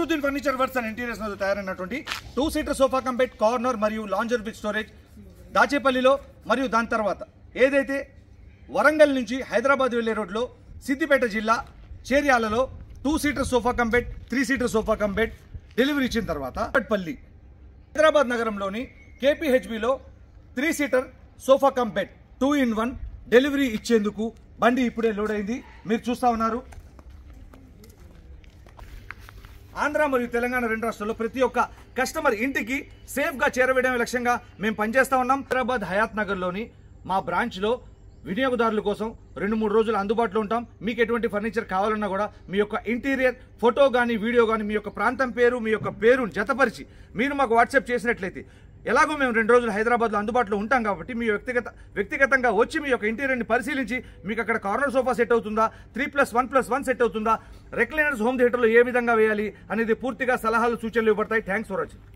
ప్రకృతి furniture works and interiors నందు తయారైనటువంటి two seater sofa cum bed corner మరియు లాంజర్ విత్ స్టోరేజ్ దాచేపల్లిలో మరియు దాని తర్వాత ఏదైతే వరంగల్ నుంచి హైదరాబాద్ వెళ్లే రోడ్లో సిద్దిపేట జిల్లా చేర్యాలలో two seater sofa cum bed three seater sofa cum bed delivery ఇచ్చిన తర్వాత పల్లి హైదరాబాద్ నగరంలోని కేపీహెచ్బిలో three seater sofa cum bed two in one delivery ఇచ్చేందుకు బండి ఇప్పుడే లోడ్ అయింది మీరు చూస్తూ ఉన్నారు ఆంధ్ర మరియు తెలంగాణ రెండు రాష్ట్రాల్లో ప్రతి ఒక్క కస్టమర్ ఇంటికి సేఫ్గా చేరవేయడం లక్ష్యంగా మేము పనిచేస్తా ఉన్నాం హైదరాబాద్ హయాత్ నగర్లోని మా బ్రాంచ్లో వినియోగదారుల కోసం రెండు మూడు రోజులు అందుబాటులో ఉంటాం మీకు ఎటువంటి ఫర్నిచర్ కావాలన్నా కూడా మీ యొక్క ఇంటీరియర్ ఫోటో కానీ వీడియో కానీ మీ యొక్క ప్రాంతం పేరు మీ యొక్క పేరును జతపరిచి మీరు మాకు వాట్సాప్ చేసినట్లయితే ఎలాగో మేము రెండు రోజులు హైదరాబాద్లో అందుబాటులో ఉంటాం కాబట్టి మీ వ్యక్తిగత వ్యక్తిగతంగా వచ్చి మీ యొక్క ఇంటీరియర్ని పరిశీలించి మీకు అక్కడ కార్నర్ సోఫా సెట్ అవుతుందా three plus one plus one set అవుతుందా రెక్లైనర్స్ హోమ్ థియేటర్లో ఏ విధంగా వేయాలి అనేది పూర్తిగా సలహాలు సూచనలు ఇవ్వబడతాయి థ్యాంక్స్ ఫర్ వాచింగ్